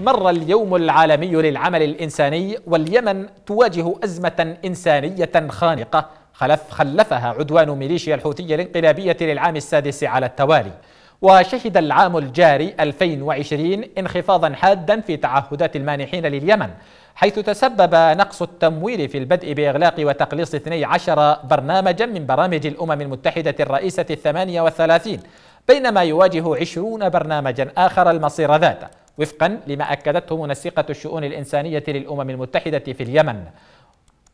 مر اليوم العالمي للعمل الإنساني واليمن تواجه أزمة إنسانية خانقة خلف خلفها عدوان ميليشيا الحوثية الانقلابية للعام السادس على التوالي وشهد العام الجاري 2020 انخفاضا حادا في تعهدات المانحين لليمن حيث تسبب نقص التمويل في البدء بإغلاق وتقليص 12 برنامجا من برامج الأمم المتحدة الرئيسة الثمانية والثلاثين بينما يواجه 20 برنامجا آخر المصير ذاته وفقا لما أكدته منسقة الشؤون الإنسانية للأمم المتحدة في اليمن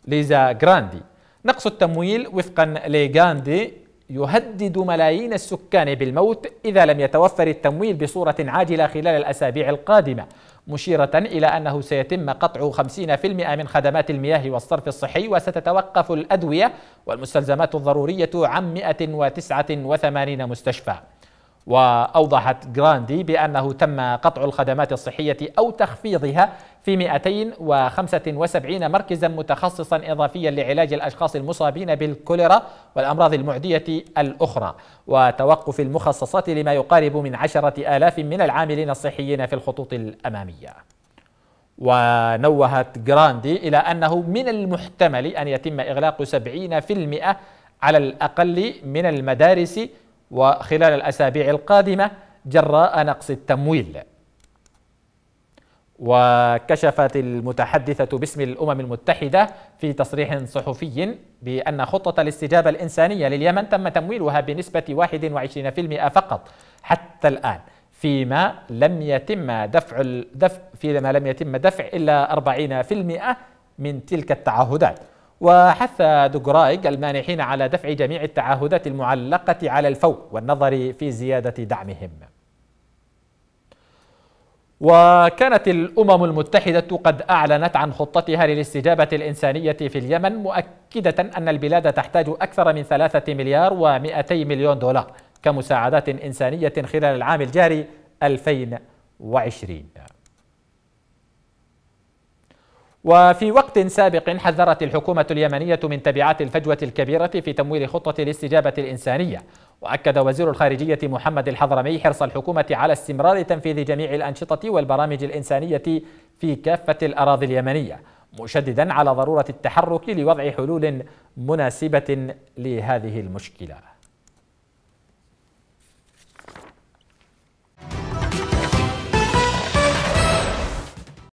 ليزا جراندي نقص التمويل وفقا لغاندي يهدد ملايين السكان بالموت إذا لم يتوفر التمويل بصورة عاجلة خلال الأسابيع القادمة مشيرة إلى أنه سيتم قطع 50% من خدمات المياه والصرف الصحي وستتوقف الأدوية والمستلزمات الضرورية عن 189 مستشفى وأوضحت جراندي بأنه تم قطع الخدمات الصحية أو تخفيضها في 275 مركزا متخصصا إضافيا لعلاج الأشخاص المصابين بالكوليرا والأمراض المعدية الأخرى وتوقف المخصصات لما يقارب من عشرة آلاف من العاملين الصحيين في الخطوط الأمامية ونوهت جراندي إلى أنه من المحتمل أن يتم إغلاق 70% على الأقل من المدارس وخلال الأسابيع القادمة جراء نقص التمويل وكشفت المتحدثة باسم الأمم المتحدة في تصريح صحفي بأن خطة الاستجابة الإنسانية لليمن تم تمويلها بنسبة 21% فقط حتى الآن فيما لم يتم دفع الدفع فيما لم يتم دفع إلا 40% من تلك التعهدات وحث دوغرايغ المانحين على دفع جميع التعهدات المعلقة على الفور والنظر في زيادة دعمهم وكانت الأمم المتحدة قد أعلنت عن خطتها للاستجابة الإنسانية في اليمن مؤكدة أن البلاد تحتاج أكثر من ثلاثة مليار و200 مليون دولار كمساعدات إنسانية خلال العام الجاري 2020 وفي وقت سابق حذرت الحكومة اليمنية من تبعات الفجوة الكبيرة في تمويل خطة الاستجابة الإنسانية وأكد وزير الخارجية محمد الحضرمي حرص الحكومة على استمرار تنفيذ جميع الأنشطة والبرامج الإنسانية في كافة الأراضي اليمنية مشددا على ضرورة التحرك لوضع حلول مناسبة لهذه المشكلة